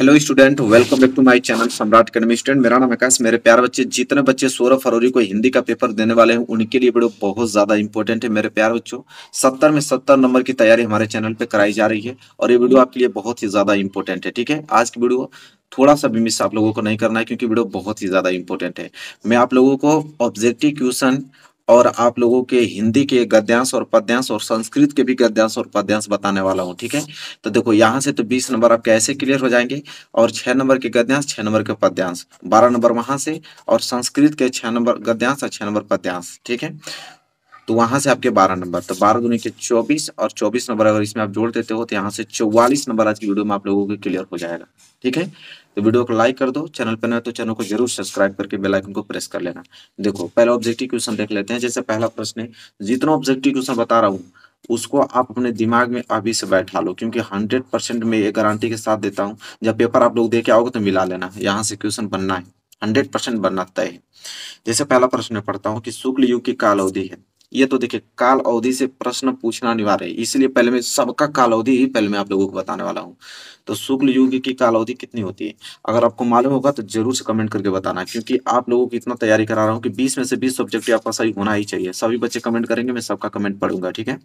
Hello student welcome back to my channel Samrat academy student मेरा नाम आकाश मेरे प्यार बच्चे जितने बच्चे सोलह फरवरी को हिंदी का पेपर देने वाले हैं उनके लिए वीडियो बहुत ज्यादा इंपॉर्टेंट है मेरे प्यार बच्चों सत्तर में सत्तर नंबर की तैयारी हमारे चैनल पे कराई जा रही है और ये वीडियो आपके लिए बहुत ही ज्यादा इंपॉर्टेंट है ठीक है आज की वीडियो थोड़ा सा भी मिस आप लोगों को नहीं करना है क्योंकि वीडियो बहुत ही ज्यादा इंपॉर्टेंट है मैं आप लोगों को ऑब्जेक्टिव क्वेश्चन और आप लोगों के हिंदी के गद्यांश और पद्यांश और संस्कृत के भी गद्यांश और पद्यांश बताने वाला हूँ ठीक है तो देखो यहाँ से तो बीस नंबर आपके ऐसे क्लियर हो जाएंगे और छह नंबर के गद्यांश छह नंबर के पद्यांश बारह नंबर वहां से और संस्कृत के छह नंबर गद्यांश और छह नंबर पद्यांश ठीक है तो वहां से आपके बारह नंबर तो बारह दुनिया के चौबीस और चौबीस नंबर अगर इसमें आप जोड़ देते हो तो यहाँ से चौवालीस नंबर आज की वीडियो में आप लोगों के क्लियर हो जाएगा ठीक है तो वीडियो को लाइक कर दो चैनल पर ना तो चैनल को जरूर सब्सक्राइब करके बेल आइकन को प्रेस कर लेना देखो पहला ऑब्जेक्टिव क्वेश्चन देख लेते हैं जैसे पहला प्रश्न है जितना ऑब्जेक्टिव क्वेश्चन बता रहा हूँ उसको आप अपने दिमाग में अभी से बैठा लो क्योंकि हंड्रेड परसेंट मैं ये गारंटी के साथ देता हूँ जब पेपर आप लोग देके आओगे तो मिला लेना यहाँ से क्वेश्चन बनना है हंड्रेड परसेंट बनना तय है जैसे पहला प्रश्न पढ़ता हूँ कि शुक्ल युग की काल अवधि है ये तो देखिए काल अवधि से प्रश्न पूछना अनिवार्य है इसलिए पहले मैं सबका काल अवधि ही पहले मैं आप लोगों को बताने वाला हूँ तो शुक्ल युग की काल अवधि कितनी होती है अगर आपको मालूम होगा तो जरूर से कमेंट करके बताना क्योंकि आप लोगों की इतना तैयारी करा रहा हूँ कि बीस में से बीस सब्जेक्ट आपका सही होना ही चाहिए सभी बच्चे कमेंट करेंगे मैं सबका कमेंट पढ़ूंगा ठीक है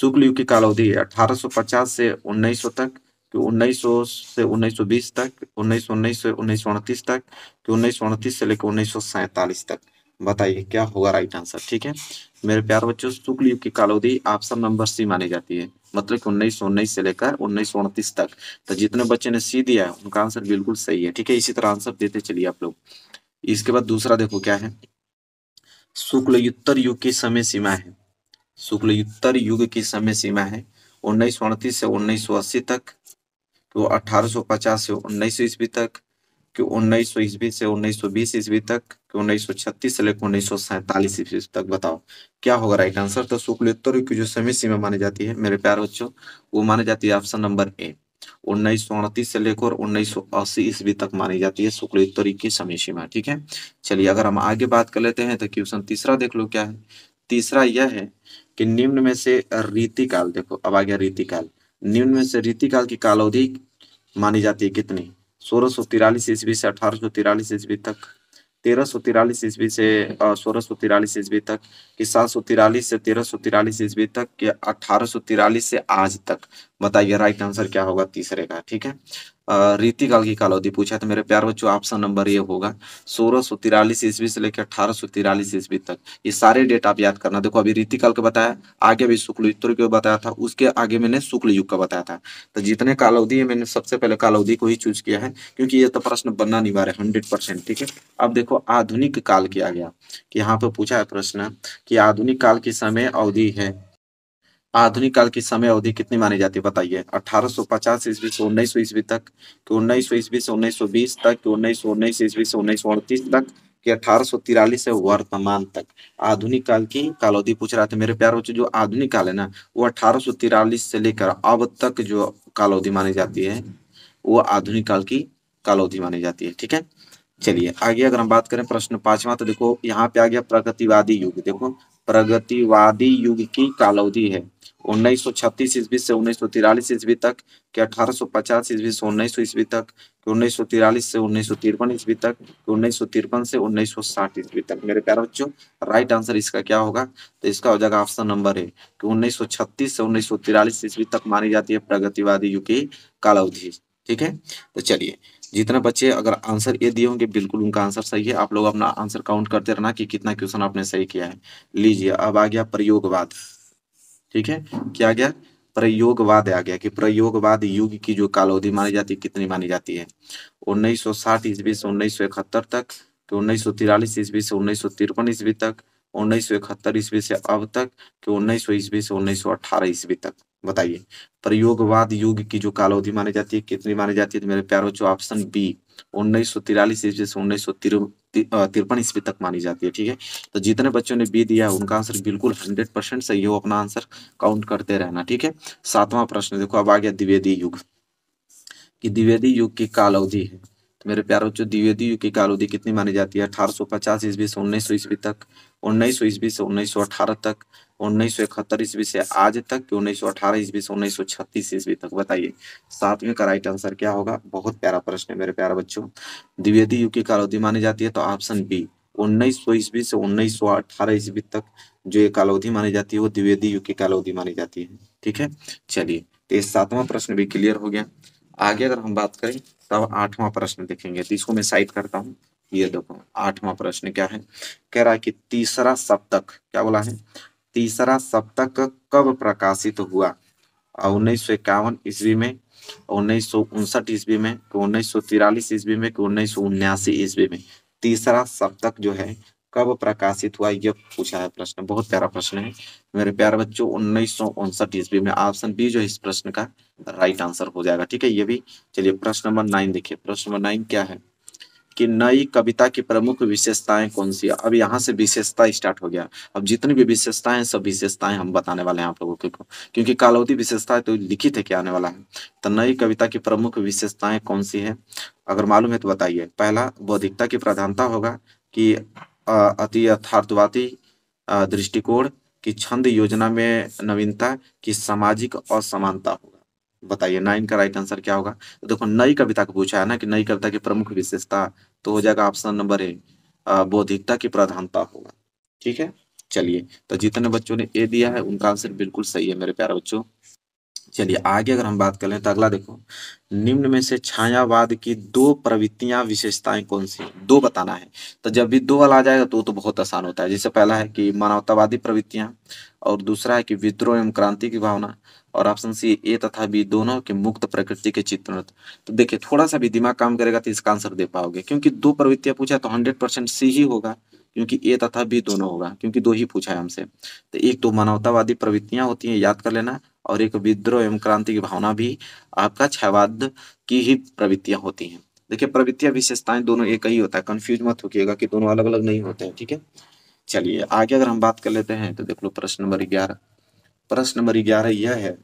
शुक्ल युग की काल अवधि अठारह से उन्नीस तक कि 1900 से 1920 तक 1919 से उन्नीस तक कि उन्नीस से लेकर उन्नीस तक बताइए क्या होगा राइट आंसर ठीक है मेरे प्यार बच्चों शुक्ल युग की कालोदी आप सब नंबर सी मानी जाती है मतलब कि उन्नीस सौ उन्नीस से लेकर उन्नीस सौ उनतीस तक तो जितने बच्चे ने सी दिया है उनका आंसर बिल्कुल सही है ठीक है इसी तरह आंसर देते चलिए आप लोग इसके बाद दूसरा देखो क्या है शुक्ल उत्तर युग की समय सीमा है शुक्ल उत्तर युग की समय सीमा है उन्नीस सौ उनतीस से उन्नीस सौ अस्सी तक तो अठारह सौ पचास से उन्नीस सौ ईस्वी तक कि उन्नीस सौ ईस्वी से 1920 ईस्वी तक उन्नीस सौ छत्तीस से लेकर उन्नीस सौ सैतालीस ईस्वी तक बताओ क्या होगा राइट आंसर तो शुक्लोत्तर की जो समय सीमा मानी जाती है मेरे प्यार बच्चों वो मानी जाती है ऑप्शन नंबर ए उन्नीस सौ अड़तीस से लेकर उन्नीस सौ अस्सी ईस्वी तक मानी जाती है शुक्लोत्तरी की समय सीमा ठीक है चलिए अगर हम आगे बात कर लेते हैं तो क्वेश्चन तीसरा देख लो क्या है तीसरा यह है कि निम्न में से रीतिकाल देखो अब आ गया रीतिकाल निम्न में से रीतिकाल की कालावधि मानी जाती है कितनी सोलह ईस्वी से अठारह सौ ईस्वी तक तेरह सौ तिरालीस ईस्वी से सोलह सौ तिरालीस ईस्वी तक कि सात सौ तिरालीस से तेरह सौ तिरालीस ईस्वी तक कि अठारह सौ तिरालीस से आज तक बताइए राइट आंसर क्या होगा तीसरे का ठीक है रीतिकाल काल की कालावधि पूछा था तो मेरे प्यार बच्चों ऑप्शन नंबर ये होगा सोलह सौ तिरालीस ईस्वी से लेकर अठारह सौ तिरालीस ईस्वी तक ये सारे डेट आप याद करना देखो अभी रीति काल का बताया आगे भी शुक्ल उत्तर का बताया था उसके आगे मैंने शुक्ल युग का बताया था तो जितने कालावधि है मैंने सबसे पहले कालावधि को ही चूज किया है क्योंकि ये तो प्रश्न बनना नहीं अनिवार्य हंड्रेड परसेंट ठीक है अब देखो आधुनिक काल किया गया कि यहाँ पे पूछा है प्रश्न की आधुनिक काल की समय अवधि है आधुनिक काल की समय अवधि कितनी मानी जाती है बताइए 1850 ईस्वी से उन्नीस सौ ईस्वी तक कि उन्नीस सौ ईस्वी से उन्नीस सौ बीस तक कि उन्नीस सौ उन्नीस ईस्वी से उन्नीस सौ अड़तीस तक कि अठारह सौ तिरालीस से वर्तमान तक आधुनिक काल की कालावधि पूछ रहा था मेरे प्यार बच्चों जो आधुनिक काल है ना वो अठारह सौ तिरालीस से लेकर अब तक जो अवधि मानी जाती है वो आधुनिक काल की कालावधि मानी जाती है ठीक है चलिए आगे अगर हम बात करें प्रश्न पांचवा तो देखो यहाँ पे आ गया प्रगतिवादी युग देखो प्रगतिवादी युग की कालावधि है उन्नीस सौ छत्तीस ईस्वी से उन्नीस सौ ईस्वी तक कि अठारह सौ पचास ईस्वी से उन्नीस सौ ईस्वी तक कि उन्नीस सौ तिरालीस से उन्नीस सौ तिरपन ईस्वी तक कि उन्नीस सौ तिरपन से उन्नीस सौ साठ ईस्वी तक मेरे प्यारे बच्चों राइट आंसर इसका क्या होगा तो इसका हो जाएगा ऑप्शन नंबर ए कि उन्नीस सौ छत्तीस से उन्नीस सौ तिरालीस ईस्वी तक मानी जाती है प्रगतिवादी युग की कालावधि ठीक है तो चलिए जितने बच्चे अगर आंसर ये दिए होंगे बिल्कुल उनका आंसर सही है आप लोग अपना आंसर काउंट करते रहना कि कितना क्वेश्चन आपने सही किया है लीजिए अब आ गया प्रयोगवाद ठीक है क्या गया प्रयोगवाद आ गया कि प्रयोगवाद युग की जो कालोधि मानी जाती है कितनी मानी जाती है 1960 ईस्वी से 1971 तक कि उन्नीस सौ तिरालीस ईस्वी से उन्नीस सौ तिरपन ईस्वी तक उन्नीस सौ इकहत्तर ईस्वी से अब तक कि उन्नीस सौ ईस्वी से उन्नीस सौ अठारह ईस्वी तक बताइए प्रयोगवाद युग की जो कालोधि मानी जाती है कितनी मानी जाती है तो मेरे प्यारों जो ऑप्शन बी उन्नीस सौ तिरालीस ईस्वी से उन्नीस सौ तिरपन ईस्वी तक मानी जाती है ठीक है तो जितने बच्चों ने बी दिया उनका आंसर बिल्कुल हंड्रेड परसेंट सही हो अपना आंसर काउंट करते रहना ठीक है सातवां प्रश्न देखो अब आ गया द्विवेदी युग कि द्विवेदी युग की काल अवधि है मेरे प्यारे बच्चों द्विवेदी युग की काल अवधि कितनी मानी जाती है अठारह सौ पचास ईस्वी से उन्नीस सौ ईस्वी तक उन्नीस सौ ईस्वी से उन्नीस सौ अठारह तक उन्नीस सौ इकहत्तर ईस्वी से आज तक उन्नीस सौ अठारह ईस्वी से उन्नीस सौ छत्तीस ईस्वी तक बताइए सातवें का राइट आंसर क्या होगा बहुत प्यारा प्रश्न है मेरे प्यारे बच्चों द्विवेदी युग की काल अवधि मानी जाती है तो ऑप्शन बी उन्नीस सौ ईस्वी से उन्नीस सौ अठारह ईस्वी तक जो ये कालावधि मानी जाती है वो द्विवेदी युग की कालावधि मानी जाती है ठीक है चलिए तो ये सातवां प्रश्न भी क्लियर हो गया आगे अगर हम बात करें तब आठवां प्रश्न देखेंगे जिसको तो मैं साइड करता हूँ ये देखो आठवां प्रश्न क्या है कह रहा है कि तीसरा सप्तक क्या बोला है तीसरा सप्तक कब प्रकाशित हुआ उन्नीस सौ इक्यावन ईस्वी में उन्नीस सौ उनसठ ईस्वी में उन्नीस सौ तिरालीस ईस्वी में उन्नीस सौ उन्यासी ईस्वी में तीसरा सप्तक जो है कब प्रकाशित हुआ यह पूछा है प्रश्न बहुत प्यारा प्रश्न है मेरे प्यारे बच्चों उन्नीस सौ ईस्वी में ऑप्शन बी जो है इस प्रश्न का राइट आंसर हो जाएगा ठीक है ये भी चलिए प्रश्न नंबर नाइन देखिए प्रश्न नंबर नाइन क्या है कि नई कविता की प्रमुख विशेषताएं कौन सी अब यहाँ से विशेषता स्टार्ट हो गया अब जितनी भी विशेषताएं सब विशेषताएं हम बताने वाले हैं आप लोगों को क्योंकि कालावधि विशेषता तो लिखित है क्या आने वाला है तो नई कविता की प्रमुख विशेषताएं कौन सी है अगर मालूम है तो बताइए पहला बौद्धिकता की प्रधानता होगा कि अति यथार्थवादी दृष्टिकोण की छंद योजना में नवीनता की सामाजिक असमानता होगा बताइए नाइन का राइट आंसर क्या होगा तो देखो नई कविता को पूछा है ना कि नई कविता की प्रमुख विशेषता तो हो जाएगा ऑप्शन नंबर ए बौद्धिकता की प्रधानता होगा ठीक है चलिए तो जितने बच्चों ने ए दिया है उनका आंसर बिल्कुल सही है मेरे प्यारे बच्चों चलिए आगे अगर हम बात कर लें तो अगला देखो निम्न में से छायावाद की दो प्रवृत्तियां विशेषताएं कौन सी दो बताना है तो जब भी दो वाला आ जाएगा तो तो बहुत आसान होता है जैसे पहला है कि मानवतावादी प्रवृत्तियां और दूसरा है कि विद्रोह एवं क्रांति की भावना और ऑप्शन सी ए तथा बी दोनों के मुक्त प्रकृति के चित्रण तो देखिए थोड़ा सा भी दिमाग काम करेगा तो इसका आंसर दे पाओगे क्योंकि दो प्रवृत्तियां पूछा तो हंड्रेड परसेंट सी ही होगा क्योंकि ए तथा बी दोनों होगा क्योंकि दो ही पूछा है हमसे तो एक तो मानवतावादी प्रवृत्तियां होती हैं याद कर लेना और एक विद्रोह एवं क्रांति की भावना भी आपका छवाद की ही प्रवृत्तियां होती हैं देखिए प्रवृत्तियां विशेषताएं दोनों एक ही होता है कंफ्यूज मत होगा कि दोनों अलग अलग नहीं होते हैं ठीक है चलिए आगे अगर हम बात कर लेते हैं तो देख लो प्रश्न नंबर ग्यारह प्रश्न नंबर ग्यारह यह है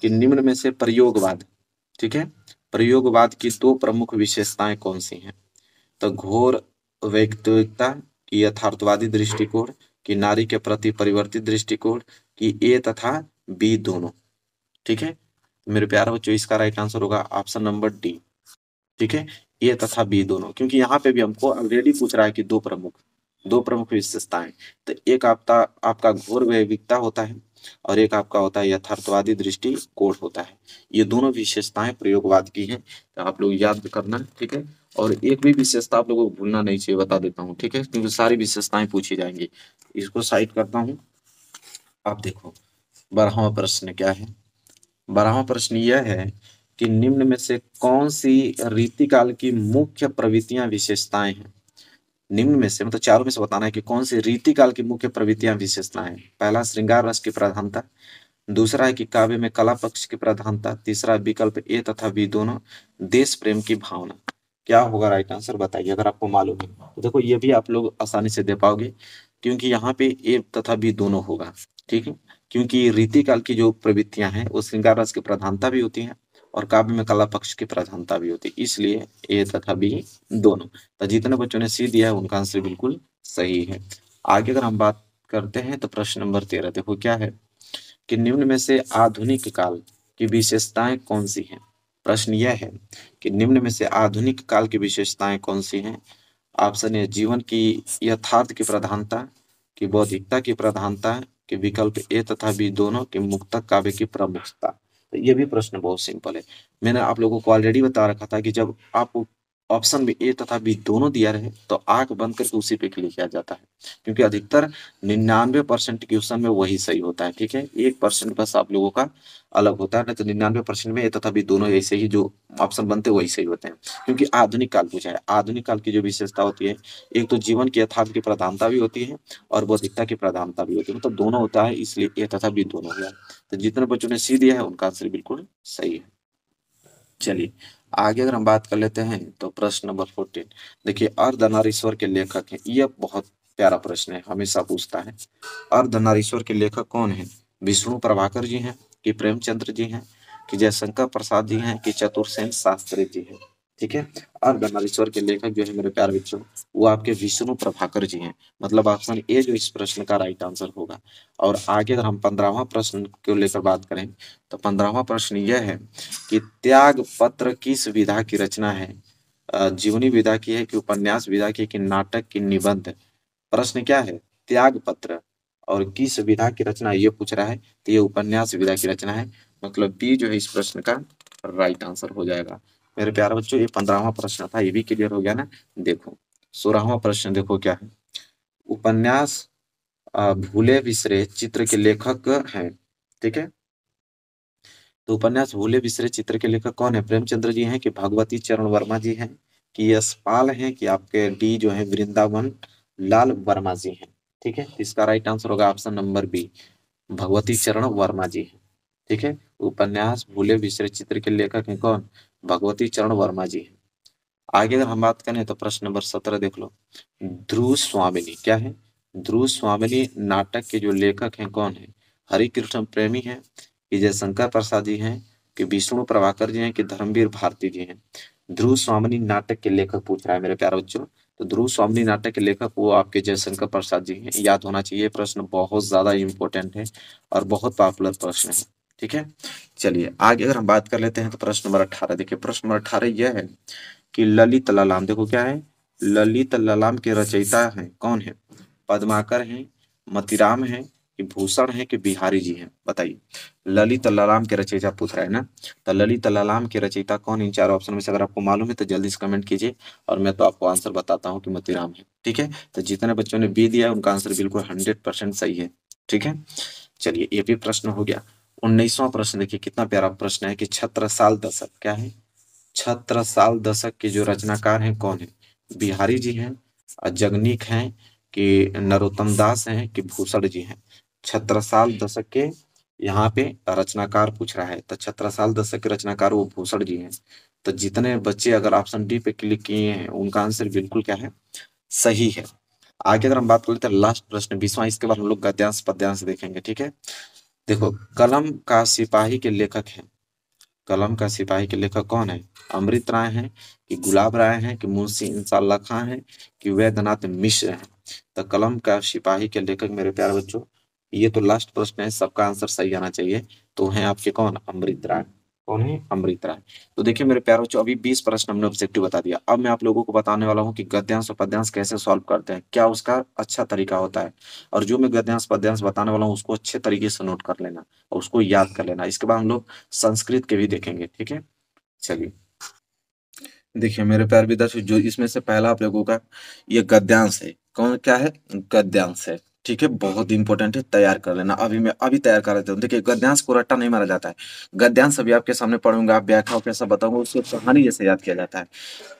कि निम्न में से प्रयोगवाद ठीक है प्रयोगवाद की दो प्रमुख विशेषताएं कौन सी हैं तो घोर वैक्तिकता की यथार्थवादी दृष्टिकोण की नारी के प्रति परिवर्तित दृष्टिकोण की ए तथा बी दोनों ठीक है मेरे प्यारे बच्चों इसका राइट आंसर होगा ऑप्शन नंबर डी ठीक है ए तथा बी दोनों क्योंकि यहाँ पे भी हमको ऑलरेडी पूछ रहा है कि दो प्रमुख दो प्रमुख विशेषताएं तो एक आपका आपका घोर वैविकता होता है और एक आपका होता है यथार्थवादी दृष्टि कोट होता है ये दोनों विशेषताएं प्रयोगवाद की हैं तो आप लोग याद करना ठीक है और एक भी विशेषता आप लोगों को भूलना नहीं चाहिए बता देता हूँ ठीक है क्योंकि सारी विशेषताएं पूछी जाएंगी इसको साइड करता हूँ आप देखो बारहवा प्रश्न क्या है बारहवा प्रश्न यह है कि निम्न में से कौन सी रीतिकाल की मुख्य प्रवृत्तियां विशेषताएं हैं निम्न में से मतलब चारों में से बताना है कि कौन सी रीतिकाल की मुख्य प्रवृत्तियां विशेषताएं हैं पहला श्रृंगार रस की प्रधानता दूसरा है कि काव्य में कला पक्ष की प्रधानता तीसरा विकल्प ए तथा बी दोनों देश प्रेम की भावना क्या होगा राइट आंसर बताइए अगर आपको मालूम है तो देखो ये भी आप लोग आसानी से दे पाओगे क्योंकि यहाँ पे ए तथा बी दोनों होगा ठीक है क्योंकि रीति काल की जो प्रवृत्तियां हैं वो श्रृंगार रस की प्रधानता भी होती है और काव्य में कला पक्ष की प्रधानता भी होती है इसलिए ए तथा बी दोनों तो जितने बच्चों ने सी दिया है उनका आंसर बिल्कुल सही है आगे अगर हम बात करते हैं तो प्रश्न नंबर तेरह देखो क्या है कि निम्न में से आधुनिक काल की विशेषताएं कौन सी हैं प्रश्न यह है कि निम्न में से आधुनिक काल की विशेषताएं कौन सी हैं ऑप्शन है जीवन की यथार्थ की प्रधानता की बौद्धिकता की प्रधानता कि विकल्प ए तथा बी दोनों के मुक्तक काव्य की प्रमुखता तो ये भी प्रश्न बहुत सिंपल है मैंने आप लोगों को ऑलरेडी बता रखा था कि जब आप ऑप्शन में ए तथा बी दोनों दिया रहे तो आंख बंद करके उसी पे क्लिक किया जाता है क्योंकि अधिकतर निन्यानवे परसेंट क्वेश्चन में वही सही होता है ठीक है एक परसेंट बस आप लोगों का अलग होता है ना तो निन्यानवे परसेंट में ए तथा बी दोनों ऐसे ही जो ऑप्शन बनते वही सही होते हैं क्योंकि आधुनिक काल पूछा है आधुनिक काल की जो विशेषता होती है एक तो जीवन की यथार्थ की प्रधानता भी होती है और बौद्धिकता की प्रधानता भी होती है मतलब दोनों होता है इसलिए ए तथा बी दोनों हो तो जितने बच्चों ने सी दिया है उनका आंसर बिल्कुल सही है चलिए आगे अगर हम बात कर लेते हैं तो प्रश्न नंबर फोर्टीन देखिए अर्धनारीश्वर के लेखक हैं यह बहुत प्यारा प्रश्न है हमेशा पूछता है अर्धनारीश्वर के लेखक कौन है विष्णु प्रभाकर जी हैं कि प्रेमचंद्र जी हैं कि जयशंकर प्रसाद जी हैं कि चतुर्सेन शास्त्री जी हैं ठीक है और गंगाधीश्वर के लेखक जो है मेरे प्यार बच्चों वो आपके विष्णु प्रभाकर जी हैं मतलब ऑप्शन ए जो इस प्रश्न का राइट आंसर होगा और आगे अगर हम पंद्रहवा प्रश्न को लेकर बात करें तो पंद्रहवा प्रश्न यह है कि त्याग पत्र किस विधा की रचना है जीवनी विधा की है कि उपन्यास विधा की कि नाटक की निबंध प्रश्न क्या है त्याग पत्र और किस विधा की रचना ये पूछ रहा है तो ये उपन्यास विधा की रचना है मतलब बी जो है इस प्रश्न का राइट आंसर हो जाएगा मेरे प्यारे बच्चों ये पंद्रहवा प्रश्न था ये भी क्लियर हो गया ना देखो सोलहवा प्रश्न देखो क्या है उपन्यास भूले बिसरे चित्र के लेखक हैं ठीक है तो उपन्यास भूले बिसरे चित्र के लेखक कौन है प्रेमचंद्र जी हैं कि भगवती चरण वर्मा जी हैं कि यशपाल हैं कि आपके डी जो है वृंदावन लाल वर्मा जी हैं ठीक है इसका राइट आंसर होगा option number B Bhagwati Charan Verma जी हैं ठीक है उपन्यास भूले बिसरे चित्र के लेखक हैं कौन भगवती चरण वर्मा जी हैं आगे अगर हम बात करें तो प्रश्न नंबर सत्रह देख लो ध्रुव स्वामिनी क्या है ध्रुव स्वामिनी नाटक के जो लेखक हैं कौन है हरि कृष्ण प्रेमी हैं कि जयशंकर प्रसाद जी हैं कि विष्णु प्रभाकर जी हैं कि धर्मवीर भारती जी हैं ध्रुव स्वामिनी नाटक के लेखक पूछ रहा है मेरे प्यारे बच्चों तो ध्रुव स्वामिनी नाटक के लेखक वो आपके जयशंकर प्रसाद जी हैं याद होना चाहिए प्रश्न बहुत ज्यादा इंपॉर्टेंट है और बहुत पॉपुलर प्रश्न है ठीक है चलिए आगे अगर हम बात कर लेते हैं तो प्रश्न नंबर अठारह देखिए प्रश्न नंबर अठारह यह है कि ललित ललाम देखो क्या है ललित ललाम के रचयिता है कौन है पद्माकर है मतिराम है कि भूषण है कि बिहारी जी हैं बताइए ललित ललाम के रचयिता पूछ रहा है ना तो ललित ललाम के रचयिता कौन इन चार ऑप्शन में से अगर आपको मालूम है तो जल्दी से कमेंट कीजिए और मैं तो आपको आंसर बताता हूँ कि मतिराम है ठीक है तो जितने बच्चों ने बी दिया उनका आंसर बिल्कुल हंड्रेड परसेंट सही है ठीक है चलिए ये भी प्रश्न हो गया उन्नीसवा प्रश्न देखिए कितना प्यारा प्रश्न है कि छत्रसाल दशक क्या है छत्रसाल दशक के जो रचनाकार हैं कौन है बिहारी जी हैं जगनिक हैं कि नरोत्तम दास हैं कि भूषण जी हैं छत्रसाल दशक के यहाँ पे रचनाकार पूछ रहा है तो छत्रसाल दशक के रचनाकार वो भूषण जी हैं तो जितने बच्चे अगर ऑप्शन डी पे क्लिक किए हैं उनका आंसर बिल्कुल क्या है सही है आगे अगर हम बात कर लेते हैं लास्ट प्रश्न बीसवा इसके बाद हम लोग गद्यांश पद्यांश देखेंगे ठीक है देखो कलम का सिपाही के लेखक हैं कलम का सिपाही के लेखक कौन है अमृत राय है कि गुलाब राय है कि मुंशी इंसाला खां है कि वैद्यनाथ मिश्र है तो कलम का सिपाही के लेखक मेरे प्यारे बच्चों ये तो लास्ट प्रश्न है सबका आंसर सही आना चाहिए तो हैं आपके कौन अमृत राय कौन है अमृत राय तो देखिए मेरे प्यारों बच्चों अभी 20 प्रश्न हमने ऑब्जेक्टिव बता दिया अब मैं आप लोगों को बताने वाला हूँ कि गद्यांश और पद्यांश कैसे सॉल्व करते हैं क्या उसका अच्छा तरीका होता है और जो मैं गद्यांश पद्यांश बताने वाला हूँ उसको अच्छे तरीके से नोट कर लेना और उसको याद कर लेना इसके बाद हम लोग संस्कृत के भी देखेंगे ठीक है चलिए देखिये मेरे प्यार विद्यार्थी जो इसमें से पहला आप लोगों का ये गद्यांश है कौन क्या है गद्यांश है ठीक है बहुत इंपॉर्टेंट है तैयार कर लेना अभी मैं अभी तैयार कर देता हूँ देखिए गद्यांश को रट्टा नहीं मारा जाता है गद्यांश अभी आपके सामने पढ़ूंगा आप व्याख्या कैसा बताऊंगा उसको कहानी जैसे याद किया जाता है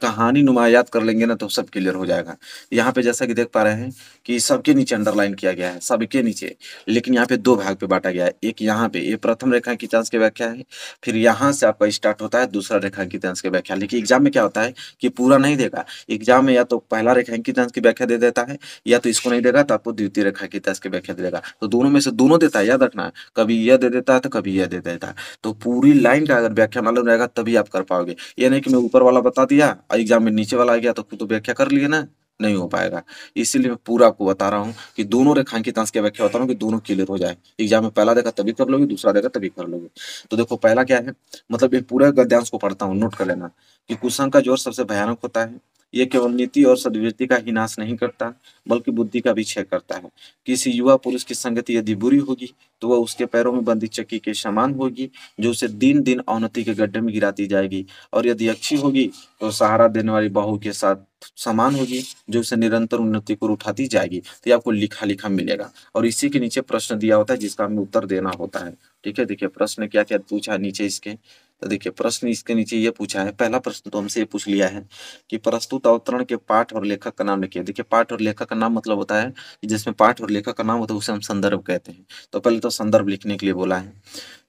कहानी नुमा याद कर लेंगे ना तो सब क्लियर हो जाएगा यहाँ पे जैसा कि देख पा रहे हैं कि सबके नीचे अंडरलाइन किया गया है सबके नीचे लेकिन यहाँ पे दो भाग पे बांटा गया है एक यहाँ पे ये प्रथम रेखा की चांस की व्याख्या है फिर यहाँ से आपका स्टार्ट होता है दूसरा रेखा की की व्याख्या लेकिन एग्जाम में क्या होता है कि पूरा नहीं देगा एग्जाम में या तो पहला रेखा की चांस की व्याख्या दे देता है या तो इसको नहीं देगा तो आपको द्वितीय रेखा की तस्क व्याख्या दे देगा तो दोनों में से दोनों देता है याद रखना है कभी यह दे देता है तो कभी यह दे देता है तो पूरी लाइन का अगर व्याख्या मालूम रहेगा तभी आप कर पाओगे ये नहीं कि मैं ऊपर वाला बता दिया एग्जाम में नीचे वाला आ गया तो खुद तो व्याख्या कर लिए ना नहीं हो पाएगा इसीलिए मैं पूरा आपको बता रहा हूँ कि दोनों रेखांकित अंश की व्याख्या बता रहा हूँ कि दोनों क्लियर हो जाए एग्जाम में पहला देखा तभी कर लोगे दूसरा देखा तभी कर लोगे तो देखो पहला क्या है मतलब ये पूरा गद्यांश को पढ़ता हूँ नोट कर लेना कि कुसंग का जोर सबसे भयानक होता है यह केवल नीति और सदवृत्ति का ही नाश नहीं करता बल्कि बुद्धि का भी क्षय करता है किसी युवा पुरुष की संगति यदि बुरी होगी तो वह उसके पैरों में बंदी चक्की के समान होगी जो उसे दिन दिन औनति के गड्ढे में गिराती जाएगी और यदि अच्छी होगी तो सहारा देने वाली बहू के साथ समान होगी जो उसे निरंतर उन्नति को उठाती जाएगी तो ये आपको लिखा लिखा मिलेगा और इसी के नीचे प्रश्न दिया होता है जिसका हमें उत्तर देना होता है ठीक है देखिये प्रश्न क्या क्या पूछा नीचे इसके तो देखिए प्रश्न इसके नीचे ये पूछा है पहला प्रश्न तो हमसे ये पूछ लिया है कि प्रस्तुत अवतरण के पाठ और लेखक का नाम लिखिए देखिए पाठ और लेखक का नाम मतलब होता है जिसमें पाठ और लेखक का नाम होता है उसे हम संदर्भ कहते हैं तो पहले तो संदर्भ लिखने के लिए बोला है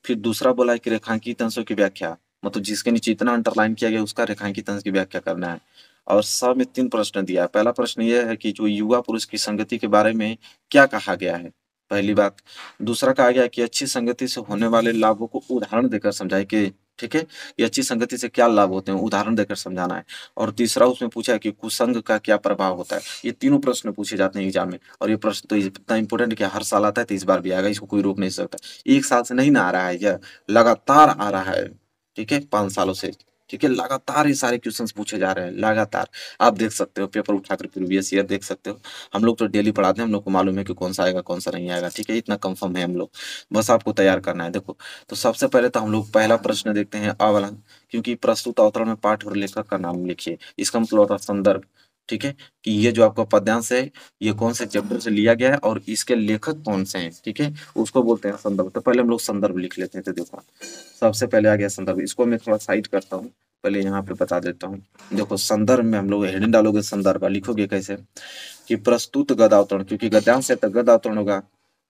फिर दूसरा बोला है कि रेखांकित अंशों की व्याख्या मतलब जिसके नीचे इतना अंडरलाइन किया गया उसका रेखांकित अंश की व्याख्या करना है और सब में तीन प्रश्न दिया पहला प्रश्न यह है कि जो युवा पुरुष की संगति के बारे में क्या कहा गया है पहली बात दूसरा कहा गया कि अच्छी संगति से होने वाले लाभों को उदाहरण देकर समझाए कि ठीक है ये अच्छी संगति से क्या लाभ होते हैं उदाहरण देकर समझाना है और तीसरा उसमें पूछा है कि कुसंग का क्या प्रभाव होता है ये तीनों प्रश्न पूछे जाते हैं एग्जाम में और ये प्रश्न तो इतना इंपॉर्टेंट कि हर साल आता है तो इस बार भी आएगा इसको कोई रोक नहीं सकता एक साल से नहीं ना आ रहा है यह लगातार आ रहा है ठीक है पांच सालों से ठीक है लगातार ये सारे क्वेश्चंस पूछे जा रहे हैं लगातार आप देख सकते हो पेपर उठाकर प्रीवियस ईयर देख सकते हो हम लोग तो डेली पढ़ाते हैं हम लोग को मालूम है कि कौन सा आएगा कौन सा नहीं आएगा ठीक है इतना कंफर्म है हम लोग बस आपको तैयार करना है देखो तो सबसे पहले तो हम लोग पहला प्रश्न देखते हैं अवलंग क्योंकि प्रस्तुत अवतरण में पाठ और लेखक का नाम लिखिए इसका मतलब संदर्भ ठीक है कि ये जो आपका पद्यांश है ये कौन से चैप्टर से लिया गया है और इसके लेखक कौन से हैं ठीक है थीके? उसको बोलते हैं संदर्भ तो पहले हम लोग संदर्भ लिख लेते हैं तो देखो सबसे पहले आ गया संदर्भ इसको मैं थोड़ा साइड करता हूँ पहले यहाँ पे बता देता हूँ देखो संदर्भ में हम लोग हेडिंग डालोगे संदर्भ लिखोगे कैसे कि प्रस्तुत गदावतरण क्योंकि गद्यांश है तो गद अवतरण होगा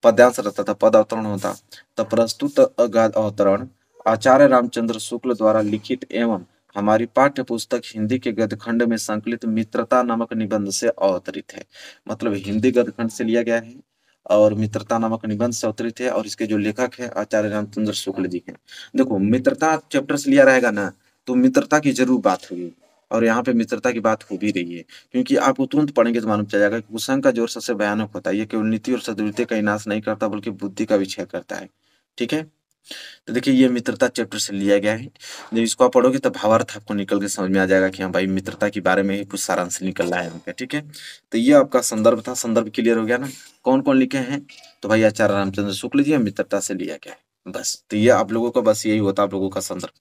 पद्यांश रहता था पद अवतरण होता तो प्रस्तुत अवतरण आचार्य रामचंद्र शुक्ल द्वारा लिखित एवं हमारी पाठ्य पुस्तक हिंदी के गदखंड में संकलित मित्रता नामक निबंध से अवतरित है मतलब हिंदी गदखंड से लिया गया है और मित्रता नामक निबंध से अवतरित है और इसके जो लेखक है आचार्य रामचंद्र शुक्ल जी हैं देखो मित्रता चैप्टर से लिया रहेगा ना तो मित्रता की जरूर बात होगी और यहाँ पे मित्रता की बात हो भी रही है क्योंकि आप तुरंत पढ़ेंगे तो मालूम चल जाएगा कि कुसंग का जोर सबसे भयानक होता है ये केवल नीति और सदवृत्ति का इनाश नहीं करता बल्कि बुद्धि का विषय करता है ठीक है तो देखिए ये मित्रता चैप्टर से लिया गया है जब इसको आप पढ़ोगे तो भावार्थ आपको निकल के समझ में आ जाएगा कि हाँ भाई मित्रता के बारे में ही कुछ सारांश निकल रहा है उनका ठीक है तो ये आपका संदर्भ था संदर्भ क्लियर हो गया ना कौन कौन लिखे हैं तो भाई आचार्य रामचंद्र शुक्ल जी मित्रता से लिया गया है बस तो ये आप लोगों का बस यही होता आप लोगों का संदर्भ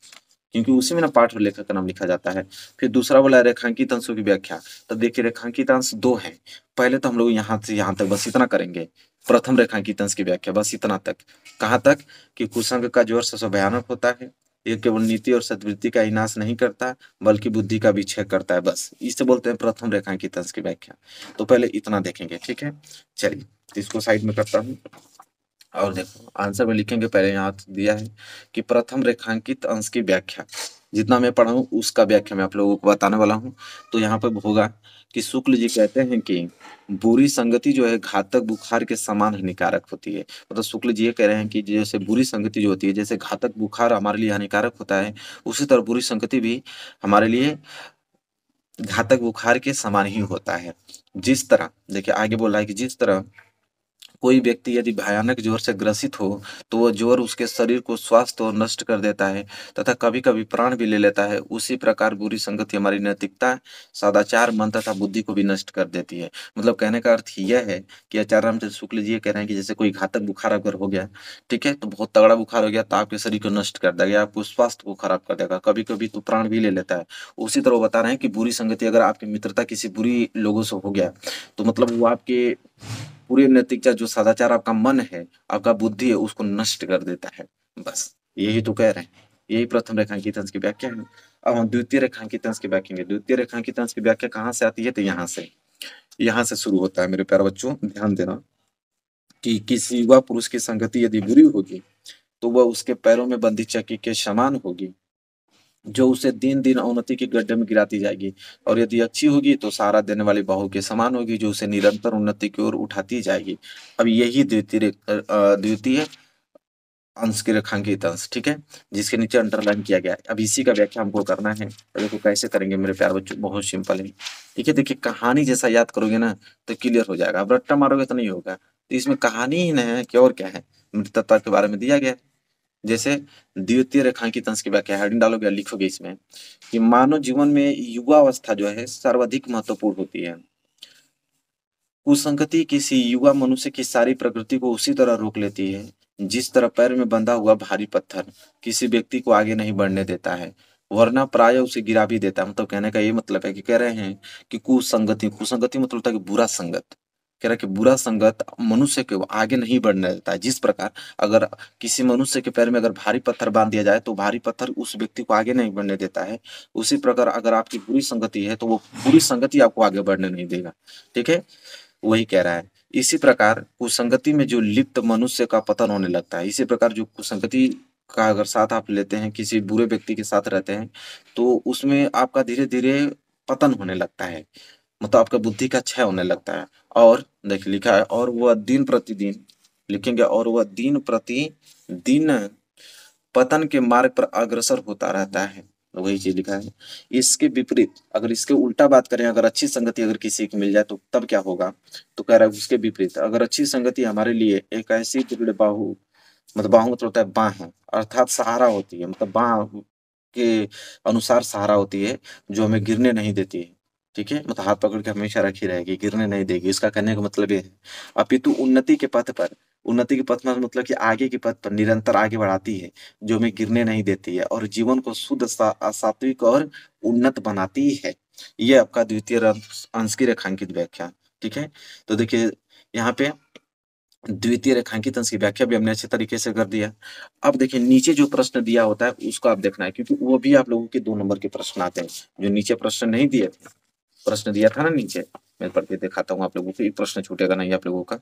क्योंकि उसी में ना पाठ लेखक का नाम लिखा जाता है फिर दूसरा बोला रेखांकित अंशों की व्याख्या तब तो देखिए रेखांकित अंश दो है पहले तो हम लोग यहाँ से यहाँ तक बस इतना करेंगे प्रथम रेखांकित अंश की व्याख्या बस इतना तक कहाँ तक कि कुसंग का जोर सबसे भयानक होता है ये केवल नीति और सदवृत्ति का विनाश नहीं करता बल्कि बुद्धि का भी छेद करता है बस इसे बोलते हैं प्रथम रेखांकित अंश की व्याख्या तो पहले इतना देखेंगे ठीक है चलिए इसको साइड में करता हूँ और देखो आंसर में लिखेंगे पहले यहाँ दिया है कि प्रथम रेखांकित अंश की व्याख्या जितना मैं पढ़ा हूँ उसका व्याख्या मैं आप लोगों को बताने वाला हूँ तो यहाँ पर होगा कि शुक्ल जी कहते हैं कि बुरी संगति जो है घातक बुखार के समान हानिकारक होती है मतलब तो शुक्ल जी ये कह रहे हैं कि जैसे बुरी संगति जो होती है जैसे घातक बुखार हमारे लिए हानिकारक होता है उसी तरह बुरी संगति भी हमारे लिए घातक बुखार के समान ही होता है जिस तरह देखिए आगे बोला है कि जिस तरह कोई व्यक्ति यदि भयानक जोर से ग्रसित हो तो वह जोर उसके शरीर को स्वास्थ्य और नष्ट कर देता है तथा कभी कभी प्राण भी ले लेता है उसी प्रकार बुरी संगति हमारी नैतिकता सदाचार मन तथा बुद्धि को भी नष्ट कर देती है मतलब कहने का अर्थ यह है कि आचार्य रामचंद्र शुक्ल जी कह रहे हैं कि जैसे कोई घातक बुखार अगर हो गया ठीक है तो बहुत तगड़ा बुखार हो गया तो आपके शरीर को नष्ट कर देगा आपको स्वास्थ्य को खराब कर देगा कभी कभी तो प्राण भी ले लेता है उसी तरह बता रहे हैं कि बुरी संगति अगर आपकी मित्रता किसी बुरी लोगों से हो गया तो मतलब वो आपके पूरी नैतिकता जो सदाचार आपका मन है आपका बुद्धि है उसको नष्ट कर देता है बस यही तो कह रहे हैं यही प्रथम रेखांकित अंश की व्याख्या है अब हम द्वितीय रेखांकित अंश की व्याख्या द्वितीय रेखांकित अंश की व्याख्या कहाँ से आती है तो यहाँ से यहाँ से शुरू होता है मेरे प्यारे बच्चों ध्यान देना कि किसी युवा पुरुष की संगति यदि बुरी होगी तो वह उसके पैरों में बंदी चक्की के समान होगी जो उसे दिन दिन उन्नति के गड्ढे में गिराती जाएगी और यदि अच्छी होगी तो सारा देने वाली बहू के समान होगी जो उसे निरंतर उन्नति की ओर उठाती जाएगी अब यही द्वितीय द्वितीय अंश के रेखांकित अंश ठीक है जिसके नीचे अंडरलाइन किया गया है अब इसी का व्याख्या हमको करना है तो देखो कैसे करेंगे मेरे प्यार बच्चों बहुत सिंपल है ठीक है देखिए कहानी जैसा याद करोगे ना तो क्लियर हो जाएगा अब रट्टा मारोगे तो नहीं होगा तो इसमें कहानी ही नहीं है कि और क्या है मृतता के बारे में दिया गया जैसे द्वितीय रेखांकित अंश की व्याख्या हेडिंग डालोगे लिखोगे इसमें कि मानव जीवन में युवा अवस्था जो है सर्वाधिक महत्वपूर्ण होती है कुसंगति किसी युवा मनुष्य की सारी प्रकृति को उसी तरह रोक लेती है जिस तरह पैर में बंधा हुआ भारी पत्थर किसी व्यक्ति को आगे नहीं बढ़ने देता है वरना प्राय उसे गिरा भी देता है मतलब कहने का ये मतलब है कि कह रहे हैं कि कुसंगति कुसंगति मतलब होता है कि बुरा संगत कह रहा कि बुरा संगत मनुष्य को आगे नहीं बढ़ने देता है जिस प्रकार अगर किसी मनुष्य के पैर में अगर भारी पत्थर बांध दिया जाए तो भारी पत्थर उस व्यक्ति को आगे नहीं बढ़ने देता है उसी प्रकार अगर आपकी बुरी संगति है तो वो बुरी संगति आपको आगे बढ़ने नहीं देगा ठीक है वही कह रहा है इसी प्रकार कुसंगति में जो लिप्त मनुष्य का पतन होने लगता है इसी प्रकार जो कुसंगति का अगर साथ आप लेते हैं किसी बुरे व्यक्ति के साथ रहते हैं तो उसमें आपका धीरे धीरे पतन होने लगता है मतलब आपका बुद्धि का क्षय होने लगता है और देख लिखा है और वह दिन प्रतिदिन लिखेंगे और वह दिन प्रति दिन पतन के मार्ग पर अग्रसर होता रहता है वही चीज लिखा है इसके विपरीत अगर इसके उल्टा बात करें अगर अच्छी संगति अगर किसी को मिल जाए तो तब क्या होगा तो कह रहा है उसके विपरीत अगर अच्छी संगति हमारे लिए एक ऐसी दृढ़ बाहु मतलब बाहु मतलब होता है बाह है अर्थात सहारा होती है मतलब बाह के अनुसार सहारा होती है जो हमें गिरने नहीं देती है ठीक है मतलब हाथ पकड़ के हमेशा रखी रहेगी गिरने नहीं देगी इसका कहने का मतलब ये है अपितु उन्नति के पथ पर उन्नति के पथ पर मतलब कि आगे के पथ पर निरंतर आगे बढ़ाती है जो हमें गिरने नहीं देती है और जीवन को शुद्ध सात्विक और उन्नत बनाती है ये आपका द्वितीय अंश की रेखांकित व्याख्या ठीक है तो देखिए यहाँ पे द्वितीय रेखांकित अंश की व्याख्या भी हमने अच्छे तरीके से कर दिया अब देखिए नीचे जो प्रश्न दिया होता है उसको आप देखना है क्योंकि वो भी आप लोगों के दो नंबर के प्रश्न आते हैं जो नीचे प्रश्न नहीं दिए थे प्रश्न दिया था ना नीचे मैं पढ़ के दिखाता हूँ आप लोगों को एक प्रश्न छूटेगा नहीं आप लोगों का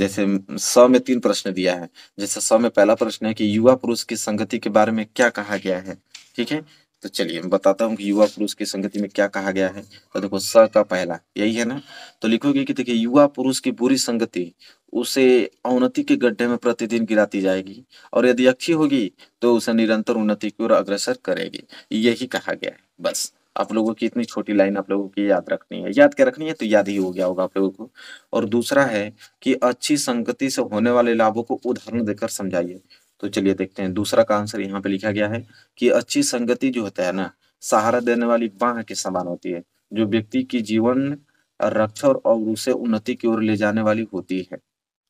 जैसे स में तीन प्रश्न दिया है जैसे स में पहला प्रश्न है कि युवा पुरुष की संगति के बारे में क्या कहा गया है ठीक है तो चलिए मैं बताता हूँ कि युवा पुरुष की संगति में क्या कहा गया है तो देखो स का पहला यही है ना तो लिखोगे कि देखिए युवा पुरुष की बुरी संगति उसे औन्नति के गड्ढे में प्रतिदिन गिराती जाएगी और यदि अच्छी होगी तो उसे निरंतर उन्नति की ओर अग्रसर करेगी यही कहा गया है बस आप लोगों की इतनी छोटी लाइन आप लोगों की याद रखनी है याद क्या रखनी है तो याद ही हो गया होगा आप लोगों को और दूसरा है कि अच्छी संगति से होने वाले लाभों को उदाहरण देकर समझाइए तो चलिए देखते हैं दूसरा का आंसर यहाँ पे लिखा गया है कि अच्छी संगति जो होता है ना सहारा देने वाली बाह के समान होती है जो व्यक्ति की जीवन रक्षा और उसे उन्नति की ओर ले जाने वाली होती है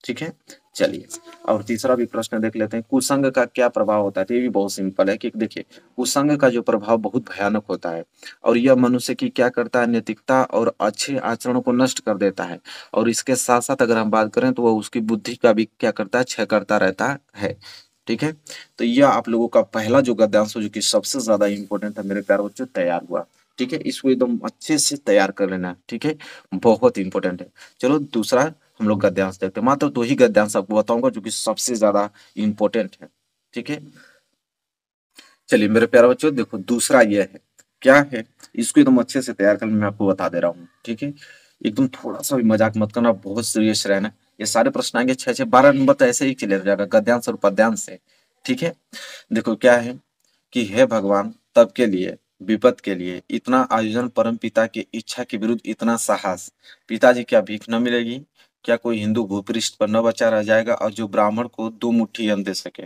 ठीक है चलिए और तीसरा भी प्रश्न देख लेते हैं कुसंग का क्या प्रभाव होता है तो ये भी बहुत सिंपल है कि देखिए कुसंग का जो प्रभाव बहुत भयानक होता है और यह मनुष्य की क्या करता है नैतिकता और अच्छे आचरण को नष्ट कर देता है और इसके साथ साथ अगर हम बात करें तो वह उसकी बुद्धि का भी क्या करता है क्षय करता रहता है ठीक है तो यह आप लोगों का पहला जो गद्यांश जो कि सबसे ज्यादा इंपॉर्टेंट है मेरे प्यार बच्चों तैयार हुआ ठीक है इसको एकदम अच्छे से तैयार कर लेना ठीक है बहुत इंपॉर्टेंट है चलो दूसरा हम लोग गद्यांश देखते हैं मात्र दो ही गद्यांश आपको बताऊंगा जो कि सबसे ज्यादा इंपॉर्टेंट है ठीक है चलिए मेरे प्यारे बच्चों देखो दूसरा यह है क्या है इसको एकदम अच्छे से तैयार कर मैं आपको बता दे रहा हूँ ठीक है एकदम थोड़ा सा भी मजाक मत करना बहुत सीरियस रहना ये सारे प्रश्न आएंगे छह छह बारह नंबर तो ऐसे ही क्लियर हो जाएगा गद्यांश और पद्यांश से ठीक है देखो क्या है कि हे भगवान तब के लिए विपद के लिए इतना आयोजन परम पिता की इच्छा के विरुद्ध इतना साहस पिताजी क्या भीख न मिलेगी क्या कोई हिंदू भूपृष्ठ पर न बचा रह जाएगा और जो ब्राह्मण को दो मुट्ठी अन्न दे सके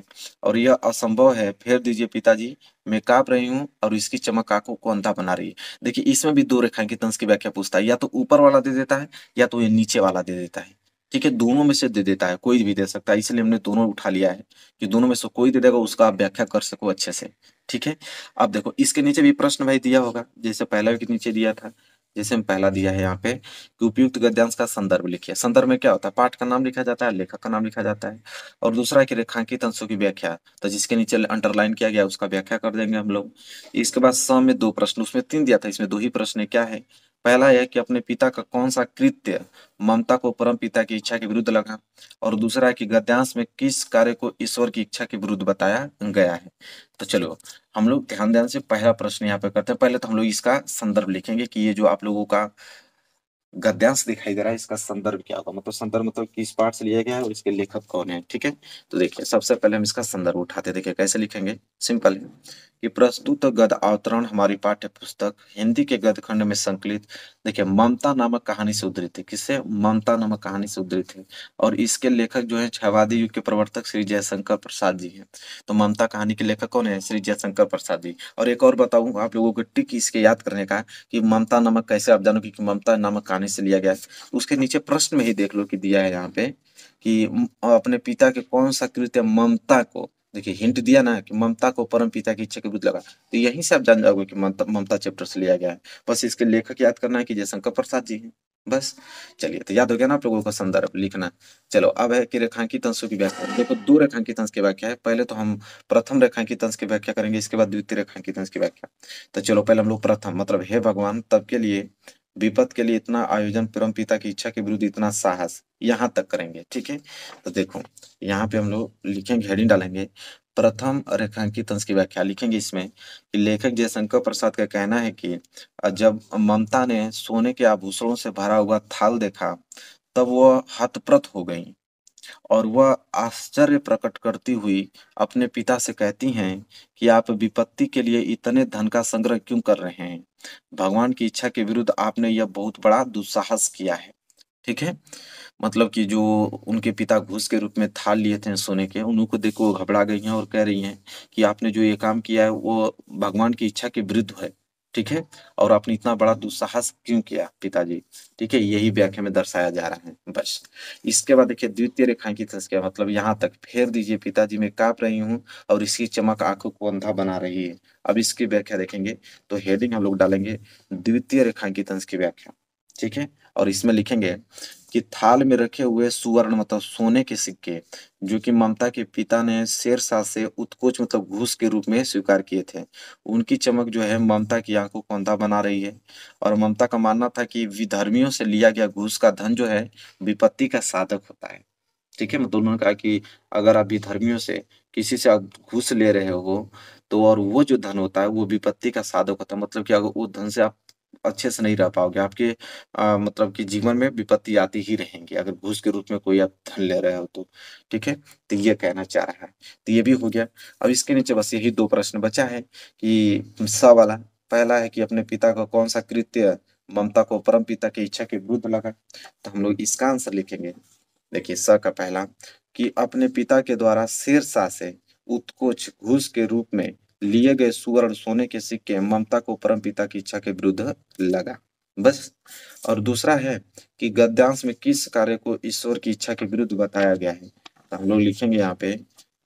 और यह असंभव है फेर दीजिए पिताजी मैं काप रही हूँ और इसकी चमक आंखों को अंधा बना रही है देखिए इसमें भी दो रेखांकित अंश की व्याख्या पूछता है या तो ऊपर वाला दे देता है या तो ये नीचे वाला दे देता है ठीक है दोनों में से दे देता है कोई भी दे सकता है इसलिए हमने दोनों उठा लिया है कि दोनों में से कोई दे देगा उसका आप व्याख्या कर सको अच्छे से ठीक है अब देखो इसके नीचे भी प्रश्न भाई दिया होगा जैसे पहला के नीचे दिया था जैसे हम पहला दिया है यहाँ पे कि उपयुक्त गद्यांश का संदर्भ लिखिए संदर्भ में क्या होता है पाठ का नाम लिखा जाता है लेखक का नाम लिखा जाता है और दूसरा कि रेखांकित अंशों की व्याख्या तो जिसके नीचे अंडरलाइन किया गया उसका व्याख्या कर देंगे हम लोग इसके बाद सौ में दो प्रश्न उसमें तीन दिया था इसमें दो ही प्रश्न क्या है पहला यह कि अपने पिता का कौन सा कृत्य ममता को परम पिता की इच्छा के विरुद्ध लगा और दूसरा है कि गद्यांश में किस कार्य को ईश्वर की इच्छा के विरुद्ध बताया गया है तो चलो हम लोग ध्यान ध्यान से पहला प्रश्न यहाँ पे करते हैं पहले तो हम लोग इसका संदर्भ लिखेंगे कि ये जो आप लोगों का गद्यांश दिखाई दे रहा है इसका संदर्भ क्या होगा मतलब संदर्भ मतलब किस पार्ट से लिया गया है और इसके लेखक कौन है ठीक है तो देखिए सबसे पहले हम इसका संदर्भ उठाते देखिए कैसे लिखेंगे सिंपल है कि प्रस्तुत गद अवतरण हमारी पाठ्य पुस्तक हिंदी के गद खंड में संकलित देखिए ममता नामक कहानी से उद्धृत है किससे ममता नामक कहानी से उद्धृत है और इसके लेखक जो है छवादी युग के प्रवर्तक श्री जयशंकर प्रसाद जी हैं तो ममता कहानी के लेखक कौन है श्री जयशंकर प्रसाद जी और एक और बताऊँ आप लोगों को टिक इसके याद करने का कि ममता नामक कैसे आप जानोगे कि ममता नामक कहानी से लिया गया है उसके नीचे प्रश्न में ही देख लो कि दिया है यहाँ पे कि अपने पिता के कौन सा कृत्य ममता को देखिए हिंट दिया ना कि ममता को परम पिता की इच्छा के विरुद्ध लगा तो यहीं से आप जान जाओगे कि ममता ममता चैप्टर से लिया गया है बस इसके लेखक याद करना है कि जयशंकर प्रसाद जी हैं बस चलिए तो याद हो गया ना आप लोगों का संदर्भ लिखना चलो अब है कि रेखांकित अंशों की व्याख्या देखो दो रेखांकित अंश की व्याख्या है पहले तो हम प्रथम रेखांकित अंश की व्याख्या करेंगे इसके बाद द्वितीय रेखांकित अंश की व्याख्या तो चलो पहले हम लोग प्रथम मतलब हे भगवान तब के लिए विपद के लिए इतना आयोजन परम पिता की इच्छा के विरुद्ध इतना साहस यहाँ तक करेंगे ठीक है तो देखो यहाँ पे हम लोग लिखेंगे हेडिंग डालेंगे प्रथम रेखांकित अंश की व्याख्या लिखेंगे इसमें कि लेखक जयशंकर प्रसाद का कहना है कि जब ममता ने सोने के आभूषणों से भरा हुआ थाल देखा तब वह हतप्रत हो गई और वह आश्चर्य प्रकट करती हुई अपने पिता से कहती हैं कि आप विपत्ति के लिए इतने धन का संग्रह क्यों कर रहे हैं भगवान की इच्छा के विरुद्ध आपने यह बहुत बड़ा दुस्साहस किया है ठीक है मतलब कि जो उनके पिता घूस के रूप में थाल लिए थे सोने के उनको देखो घबरा गई हैं और कह रही हैं कि आपने जो ये काम किया है वो भगवान की इच्छा के विरुद्ध है ठीक है और आपने इतना बड़ा दुस्साहस क्यों किया पिताजी ठीक है यही व्याख्या में दर्शाया जा रहा है बस इसके बाद देखिए द्वितीय रेखांकित संस्कार मतलब यहाँ तक फेर दीजिए पिताजी मैं काप रही हूँ और इसकी चमक आंखों को अंधा बना रही है अब इसकी व्याख्या देखेंगे तो हेडिंग हम लोग डालेंगे द्वितीय रेखांकित अंश की व्याख्या ठीक है और इसमें लिखेंगे कि थाल में रखे हुए सुवर्ण मतलब सोने के सिक्के जो कि ममता के पिता ने शेर शाह से उत्कोच मतलब घूस के रूप में स्वीकार किए थे उनकी चमक जो है ममता की आंखों को अंधा बना रही है और ममता का मानना था कि विधर्मियों से लिया गया घूस का धन जो है विपत्ति का साधक होता है ठीक है मतलब उन्होंने कहा कि अगर आप विधर्मियों से किसी से आप घूस ले रहे हो तो और वो जो धन होता है वो विपत्ति का साधक होता है मतलब कि अगर वो धन से आप अच्छे से नहीं रह पाओगे आपके आ, मतलब कि जीवन में विपत्ति आती ही रहेंगी अगर घूस के रूप में कोई आप धन ले रहे हो तो ठीक है तो ये कहना चाह रहा है तो ये भी हो गया अब इसके नीचे बस यही दो प्रश्न बचा है कि सा वाला पहला है कि अपने पिता का कौन सा कृत्य ममता को परम पिता की इच्छा के विरुद्ध लगा तो हम लोग इसका आंसर लिखेंगे देखिए स का पहला कि अपने पिता के द्वारा शेरशाह से उत्कोच घूस के रूप में लिए गए सुअर और सोने के सिक्के ममता को परमपिता की इच्छा के विरुद्ध लगा बस और दूसरा है कि गद्यांश में किस कार्य को ईश्वर की इच्छा के विरुद्ध बताया गया है तो हम लोग लिखेंगे यहाँ पे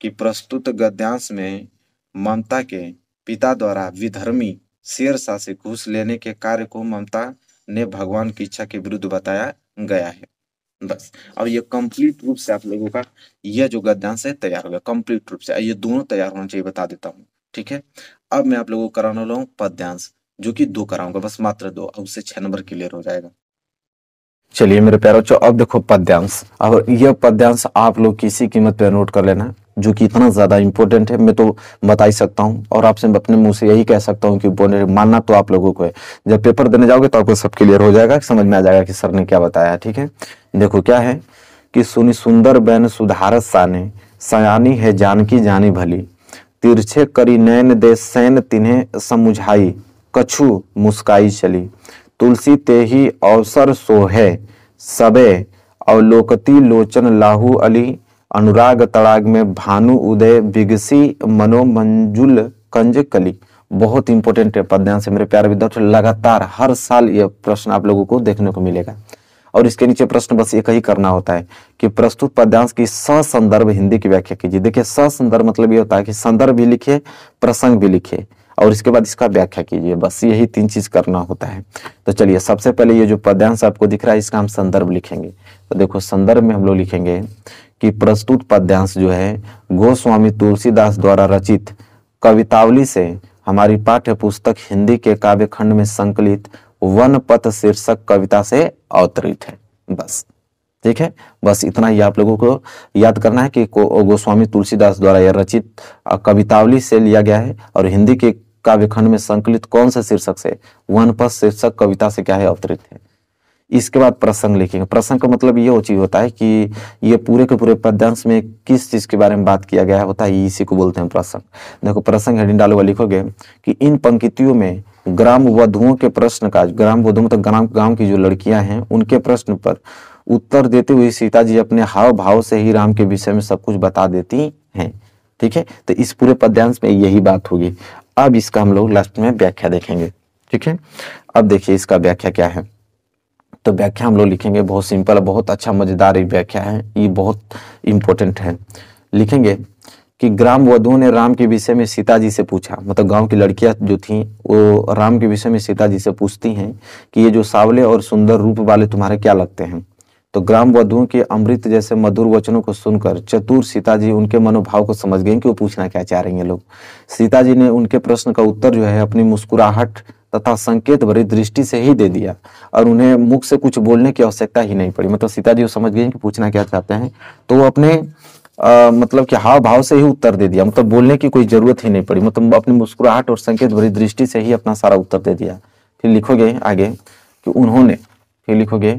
कि प्रस्तुत गद्यांश में ममता के पिता द्वारा विधर्मी शेरशाह से घूस लेने के कार्य को ममता ने भगवान की इच्छा के विरुद्ध बताया गया है बस अब ये कंप्लीट रूप से आप लोगों का यह जो गद्यांश है तैयार हो गया कंप्लीट रूप से ये दोनों तैयार होना चाहिए बता देता हूँ ठीक है अब मैं आप लोगों को कराने वाला हूँ पद्यांश जो कि दो कराऊंगा बस मात्र दो अब उससे छह नंबर क्लियर हो जाएगा चलिए मेरे प्यारो बच्चों अब देखो पद्यांश और यह पद्यांश आप लोग किसी कीमत पर नोट कर लेना जो कि इतना ज़्यादा इंपॉर्टेंट है मैं तो बता ही सकता हूँ और आपसे अपने मुंह से यही कह सकता हूँ कि बोले मानना तो आप लोगों को है जब पेपर देने जाओगे तो आपको सब क्लियर हो जाएगा समझ में आ जाएगा कि सर ने क्या बताया ठीक है देखो क्या है कि सुनी सुंदर बैन सुधारत साने सयानी है जानकी जानी भली तिरछे करी नैन दे सैन तिन्हें समुझाई कछु मुस्काई चली तुलसी ते ही अवसर सोहे सबे अवलोकती लोचन लाहू अली अनुराग तड़ाग में भानु उदय बिगसी मनोमंजुल कंज कली बहुत इंपॉर्टेंट है पद्यांश मेरे प्यारे विद्यार्थी लगातार हर साल यह प्रश्न आप लोगों को देखने को मिलेगा और इसके नीचे प्रश्न बस एक ही करना होता है कि प्रस्तुत पद्यांश की संदर्भ हिंदी की व्याख्या कीजिए देखिए संदर्भ मतलब ये होता है कि संदर्भ भी लिखिए प्रसंग भी लिखिए और इसके बाद इसका व्याख्या कीजिए बस यही तीन चीज करना होता है तो चलिए सबसे पहले ये जो पद्यांश आपको दिख रहा है इसका हम संदर्भ लिखेंगे तो देखो संदर्भ में हम लोग लिखेंगे कि प्रस्तुत पद्यांश जो है गोस्वामी तुलसीदास द्वारा रचित कवितावली से हमारी पाठ्य पुस्तक हिंदी के काव्य खंड में संकलित वन पथ शीर्षक कविता से अवतरित है बस ठीक है बस इतना ही आप लोगों को याद करना है कि गोस्वामी तुलसीदास द्वारा यह रचित कवितावली से लिया गया है और हिंदी के काव्यखंड में संकलित कौन से शीर्षक से पथ शीर्षक कविता से क्या है अवतरित है इसके बाद प्रसंग लिखेंगे प्रसंग का मतलब ये चीज होता है कि ये पूरे के पूरे पद्यांश में किस चीज के बारे में बात किया गया होता है इसी को बोलते हैं प्रसंग देखो प्रसंग हेडिंग डालो लिखोगे कि इन पंक्तियों में ग्राम वधुओं के प्रश्न का ग्राम वधुओं मतलब ग्राम गांव की जो लड़कियां हैं उनके प्रश्न पर उत्तर देते हुए सीता जी अपने हाव भाव से ही राम के विषय में सब कुछ बता देती हैं ठीक है तो इस पूरे पद्यांश में यही बात होगी अब इसका हम लोग लास्ट में व्याख्या देखेंगे ठीक है अब देखिए इसका व्याख्या क्या है तो व्याख्या हम लोग लिखेंगे बहुत सिंपल बहुत अच्छा मजेदार व्याख्या है ये बहुत इंपॉर्टेंट है लिखेंगे कि ग्राम वधुओं ने राम के विषय में सीता जी से पूछा मतलब गांव की लड़कियां जो थी वो राम के विषय में सीता जी से पूछती हैं कि ये जो सावले और सुंदर रूप वाले तुम्हारे क्या लगते हैं तो ग्राम वधुओं के अमृत जैसे मधुर वचनों को सुनकर चतुर सीता जी उनके मनोभाव को समझ गए कि वो पूछना क्या चाह रही है लोग सीता जी ने उनके प्रश्न का उत्तर जो है अपनी मुस्कुराहट तथा संकेत भरी दृष्टि से ही दे दिया और उन्हें मुख से कुछ बोलने की आवश्यकता ही नहीं पड़ी मतलब सीता जी वो समझ गए कि पूछना क्या चाहते हैं तो वो अपने आ, मतलब कि हाव भाव से ही उत्तर दे दिया मतलब बोलने की कोई जरूरत ही नहीं पड़ी मतलब अपनी मुस्कुराहट और संकेत भरी दृष्टि से ही अपना सारा उत्तर दे दिया फिर लिखोगे आगे कि उन्होंने फिर लिखोगे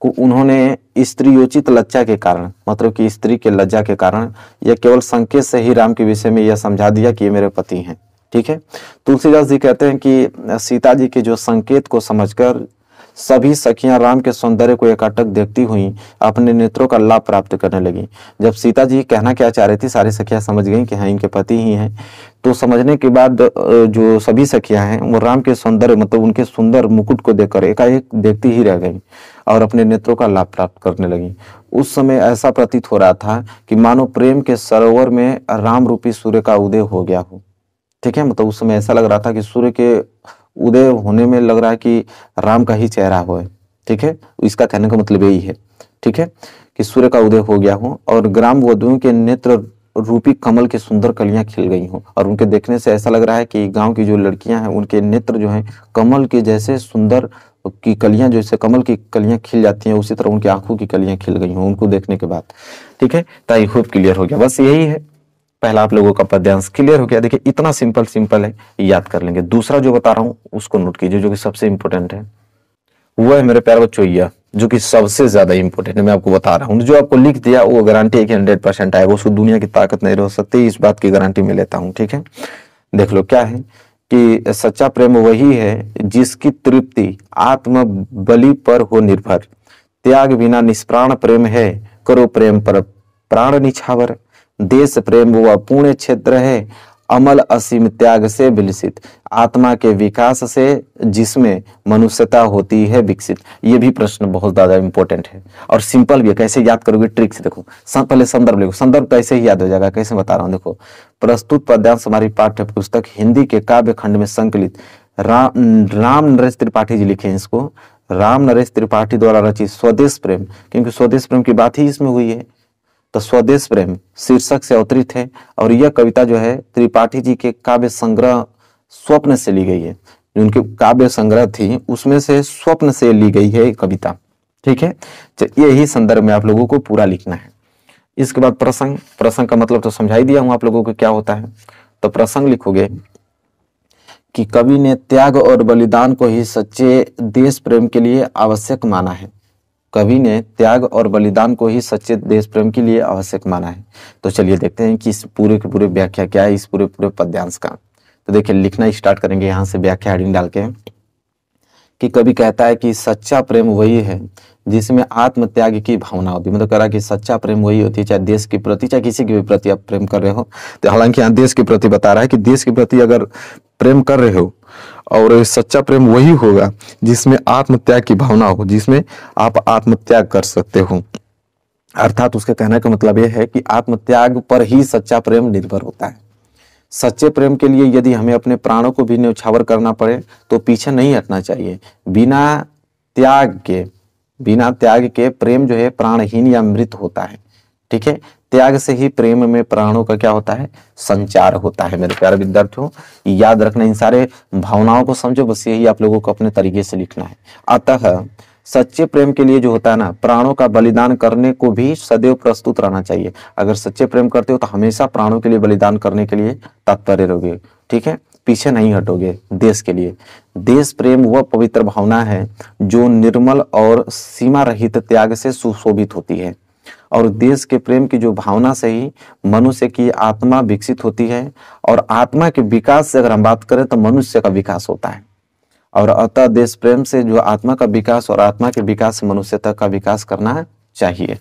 को उन्होंने स्त्रीयोचित लज्जा के कारण मतलब कि स्त्री के लज्जा के कारण यह केवल संकेत से ही राम के विषय में यह समझा दिया कि ये मेरे पति हैं ठीक है तुलसीदास जी कहते हैं कि सीता जी के जो संकेत को समझकर सभी सखियां राम के सौंदर्य को एकाटक देखती हुई अपने नेत्रों का लाभ प्राप्त करने लगी जब सीता जी कहना क्या चाह रही थी सारी सखियां समझ गई कि हाँ इनके पति ही हैं तो समझने के बाद जो सभी सखियां हैं वो राम के सौंदर्य मतलब उनके सुंदर मुकुट को देखकर एकाएक देखती ही रह गई और अपने नेत्रों का लाभ प्राप्त करने लगी उस समय ऐसा प्रतीत हो रहा था कि मानो प्रेम के सरोवर में राम रूपी सूर्य का उदय हो गया हो ठीक है मतलब उस समय ऐसा लग रहा था कि सूर्य के उदय होने में लग रहा है कि राम का ही चेहरा हो ठीक है इसका कहने का मतलब यही है ठीक है कि सूर्य का उदय हो गया हो और ग्राम वधुओं के नेत्र रूपी कमल की सुंदर कलियां खिल गई हों और उनके देखने से ऐसा लग रहा है कि गांव की जो लड़कियां हैं उनके नेत्र जो हैं कमल के जैसे सुंदर की कलियां जैसे कमल की कलियां खिल जाती हैं उसी तरह उनकी आंखों की कलियां खिल गई हों उनको देखने के बाद ठीक है ताई खूब क्लियर हो गया बस यही है पहला आप लोगों का पद्यांश क्लियर हो गया देखिए इतना सिंपल सिंपल है याद कर लेंगे दूसरा जो बता रहा हूँ उसको नोट कीजिए जो कि सबसे इंपॉर्टेंट है वो है मेरे प्यार बच्चों यह जो कि सबसे ज्यादा इंपॉर्टेंट है मैं आपको बता रहा हूँ जो आपको लिख दिया वो गारंटी है कि हंड्रेड परसेंट आएगा उसको दुनिया की ताकत नहीं रह सकती इस बात की गारंटी मैं लेता हूँ ठीक है देख लो क्या है कि सच्चा प्रेम वही है जिसकी तृप्ति आत्म बलि पर हो निर्भर त्याग बिना निष्प्राण प्रेम है करो प्रेम पर प्राण निछावर देश प्रेम वह पुण्य क्षेत्र है अमल असीम त्याग से विलसित आत्मा के विकास से जिसमें मनुष्यता होती है विकसित ये भी प्रश्न बहुत ज्यादा इंपॉर्टेंट है और सिंपल भी है कैसे याद करोगे ट्रिक से देखो पहले संदर्भ लिखो संदर्भ तो ऐसे ही याद हो जाएगा कैसे बता रहा हूँ देखो प्रस्तुत पद्यांश हमारी पाठ्य पुस्तक हिंदी के काव्य खंड में संकलित रा, राम नरेश त्रिपाठी जी लिखे इसको राम नरेश त्रिपाठी द्वारा रचित स्वदेश प्रेम क्योंकि स्वदेश प्रेम की बात ही इसमें हुई है तो स्वदेश प्रेम शीर्षक से अवतरित है और यह कविता जो है त्रिपाठी जी के काव्य संग्रह स्वप्न से ली गई है जो उनकी काव्य संग्रह थी उसमें से स्वप्न से ली गई है कविता ठीक है यही संदर्भ में आप लोगों को पूरा लिखना है इसके बाद प्रसंग प्रसंग का मतलब तो समझाई दिया हूं आप लोगों को क्या होता है तो प्रसंग लिखोगे कि कवि ने त्याग और बलिदान को ही सच्चे देश प्रेम के लिए आवश्यक माना है कवि ने त्याग और बलिदान को ही सच्चे देश प्रेम के लिए आवश्यक माना है तो चलिए देखते हैं कि इस पूरे के पूरे व्याख्या क्या है इस पूरे पूरे पद्यांश का तो देखिए लिखना स्टार्ट करेंगे यहाँ से व्याख्या हेडिंग डाल के कि कवि कहता है कि सच्चा प्रेम वही है जिसमें आत्मत्याग की भावना होती है मतलब कह रहा है कि सच्चा प्रेम वही होती है चाहे देश के प्रति चाहे किसी के भी प्रति आप प्रेम कर रहे हो तो हालांकि यहाँ देश के प्रति बता रहा है कि देश के प्रति अगर प्रेम कर रहे हो और सच्चा प्रेम वही होगा जिसमें आत्मत्याग की भावना हो जिसमें आप आत्मत्याग कर सकते हो अर्थात उसके कहने का मतलब यह है कि आत्मत्याग पर ही सच्चा प्रेम निर्भर होता है सच्चे प्रेम के लिए यदि हमें अपने प्राणों को भी न्यौछावर करना पड़े तो पीछे नहीं हटना चाहिए बिना त्याग के बिना त्याग के प्रेम जो है प्राणहीन या मृत होता है ठीक है त्याग से ही प्रेम में प्राणों का क्या होता है संचार होता है मेरे प्यारे विद्यार्थियों याद रखना इन सारे भावनाओं को समझो बस यही आप लोगों को अपने तरीके से लिखना है अतः सच्चे प्रेम के लिए जो होता है ना प्राणों का बलिदान करने को भी सदैव प्रस्तुत रहना चाहिए अगर सच्चे प्रेम करते हो तो हमेशा प्राणों के लिए बलिदान करने के लिए तत्पर रहोगे ठीक है पीछे नहीं हटोगे देश के लिए देश प्रेम वह पवित्र भावना है जो निर्मल और सीमा रहित त्याग से सुशोभित होती है और देश के प्रेम की जो भावना से ही मनुष्य की आत्मा विकसित होती है और आत्मा के विकास से अगर हम बात करें तो मनुष्य का विकास होता है और अतः देश प्रेम से जो आत्मा का विकास और आत्मा के विकास से मनुष्यता का विकास करना चाहिए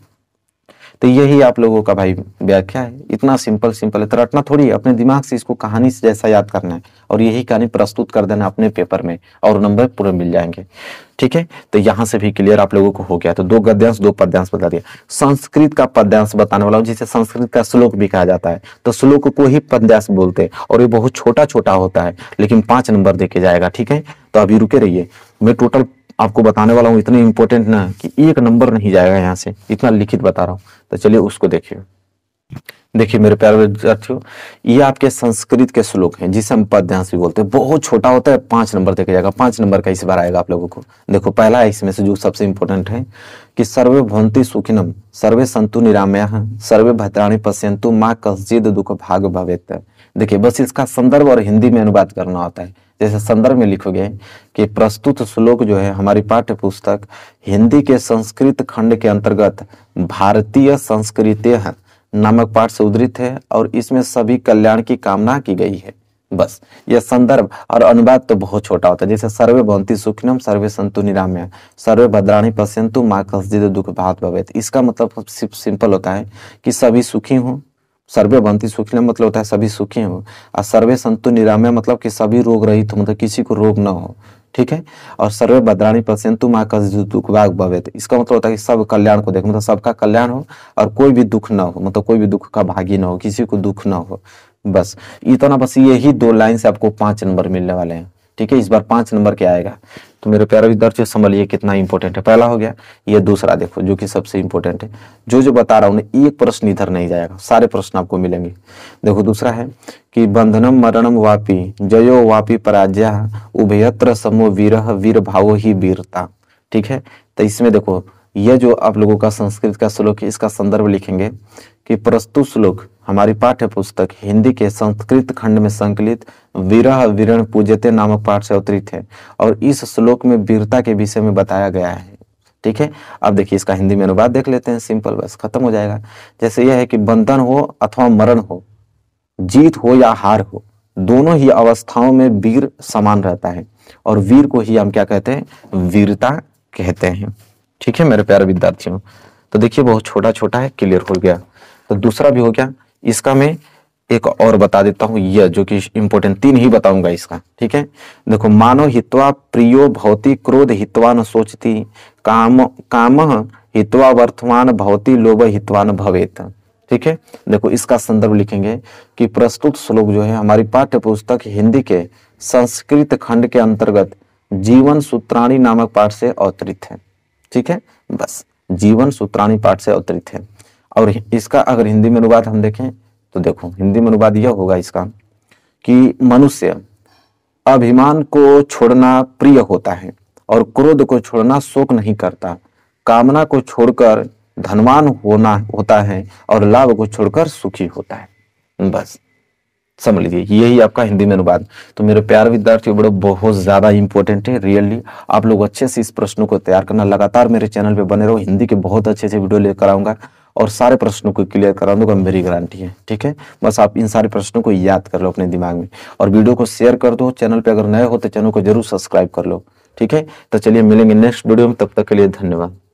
तो यही आप लोगों का भाई व्याख्या है इतना सिंपल सिंपल है तो रटना थोड़ी अपने दिमाग से इसको कहानी से जैसा याद करना है और यही कहानी प्रस्तुत कर देना अपने पेपर में और नंबर पूरे मिल जाएंगे ठीक है तो यहाँ से भी क्लियर आप लोगों को हो गया तो दो गद्यांश दो पद्यांश बता दिया संस्कृत का पद्यांश बताने वाला हूँ जिसे संस्कृत का श्लोक भी कहा जाता है तो श्लोक को ही पद्यांश बोलते हैं और ये बहुत छोटा छोटा होता है लेकिन पांच नंबर देके जाएगा ठीक है तो अभी रुके रहिए मैं टोटल आपको बताने वाला हूँ इतने इंपॉर्टेंट ना कि एक नंबर नहीं जाएगा यहाँ से इतना लिखित बता रहा हूँ तो चलिए उसको देखिए देखिए मेरे प्यारे विद्यार्थियों ये आपके संस्कृत के श्लोक हैं जिसे हम पद्यांश भी बोलते हैं बहुत छोटा होता है पांच नंबर देखे जाएगा पांच नंबर का इस बार आएगा आप लोगों को देखो पहला है इसमें से जो सबसे इंपॉर्टेंट है कि सर्वे भवंती सुखिनम सर्वे संतु निरामया सर्वे भद्राणी पश्यंतु माँ कस्जिद दुख भाग भवेत देखिए बस इसका संदर्भ और हिंदी में अनुवाद करना होता है जैसे संदर्भ में लिखोगे कि प्रस्तुत श्लोक जो है हमारी पाठ्य पुस्तक हिंदी के संस्कृत खंड के अंतर्गत भारतीय संस्कृति नामक पाठ से उद्धृत है और इसमें सभी कल्याण की कामना की गई है बस यह संदर्भ और अनुवाद तो बहुत छोटा होता है जैसे सर्वे भवंती सुखिनम सर्वे संतु निराम्य सर्वे भद्राणी पश्यंतु माँ कस्जिद दुख भात भवेत इसका मतलब सिर्फ सिंपल होता है कि सभी सुखी हों सर्वे भंती सुखी मतलब होता है सभी सुखी हो और सर्वे संतु निरामय मतलब कि सभी रोग रहित हो मतलब किसी को रोग ना हो ठीक है और सर्वे भद्राणी पश्यंतु माँ का भवेत इसका मतलब होता है कि सब कल्याण को देखो मतलब सबका कल्याण हो और कोई भी दुख ना हो मतलब कोई भी दुख का भागी ना हो किसी को दुख ना हो बस इतना बस यही दो लाइन से आपको पांच नंबर मिलने वाले हैं ठीक है इस बार पांच नंबर के आएगा तो मेरे प्यारे विद्यार्थियों संभलिए कितना इंपॉर्टेंट है पहला हो गया ये दूसरा देखो जो कि सबसे इंपॉर्टेंट है जो जो बता रहा हूं एक प्रश्न इधर नहीं जाएगा सारे प्रश्न आपको मिलेंगे देखो दूसरा है कि बंधनम मरणम वापी जयो वापी पराजय उभयत्र समो वीरह वीर भावो ही वीरता ठीक है तो इसमें देखो यह जो आप लोगों का संस्कृत का श्लोक है इसका संदर्भ लिखेंगे कि प्रस्तुत श्लोक हमारी पाठ्य पुस्तक हिंदी के संस्कृत खंड में संकलित विरह विरण पूजते नामक पाठ से अवतरित है और इस श्लोक में वीरता के विषय में बताया गया है ठीक है अब देखिए इसका हिंदी में अनुवाद देख लेते हैं सिंपल बस खत्म हो जाएगा जैसे यह है कि बंधन हो अथवा मरण हो जीत हो या हार हो दोनों ही अवस्थाओं में वीर समान रहता है और वीर को ही हम क्या कहते हैं वीरता कहते हैं ठीक है मेरे प्यारे विद्यार्थियों तो देखिए बहुत छोटा छोटा है क्लियर हो गया तो दूसरा भी हो गया इसका मैं एक और बता देता हूं यह जो कि इंपोर्टेंट तीन ही बताऊंगा इसका ठीक है देखो मानव हितवा प्रियो भौतिक क्रोध हितवान न सोचती काम काम हितवा वर्तमान भौती लोभ हितवान भवेत ठीक है देखो इसका संदर्भ लिखेंगे कि प्रस्तुत श्लोक जो है हमारी पाठ्य पुस्तक हिंदी के संस्कृत खंड के अंतर्गत जीवन सूत्राणी नामक पाठ से अवतरित है ठीक है बस जीवन सूत्राणी पाठ से अवतरित है और इसका अगर हिंदी में अनुवाद हम देखें तो देखो हिंदी में अनुवाद यह होगा इसका कि मनुष्य अभिमान को छोड़ना प्रिय होता है और क्रोध को छोड़ना शोक नहीं करता कामना को छोड़कर धनवान होना होता है और लाभ को छोड़कर सुखी होता है बस समझ लीजिए यही आपका हिंदी में अनुवाद तो मेरे प्यार विद्यार्थी बड़े बहुत ज़्यादा इंपॉर्टेंट है रियली आप लोग अच्छे से इस प्रश्नों को तैयार करना लगातार मेरे चैनल पे बने रहो हिंदी के बहुत अच्छे अच्छे वीडियो लेकर आऊंगा और सारे प्रश्नों को क्लियर करा दूंगा मेरी गारंटी है ठीक है बस आप इन सारे प्रश्नों को याद कर लो अपने दिमाग में और वीडियो को शेयर कर दो चैनल पर अगर नए हो तो चैनल को जरूर सब्सक्राइब कर लो ठीक है तो चलिए मिलेंगे नेक्स्ट वीडियो में तब तक के लिए धन्यवाद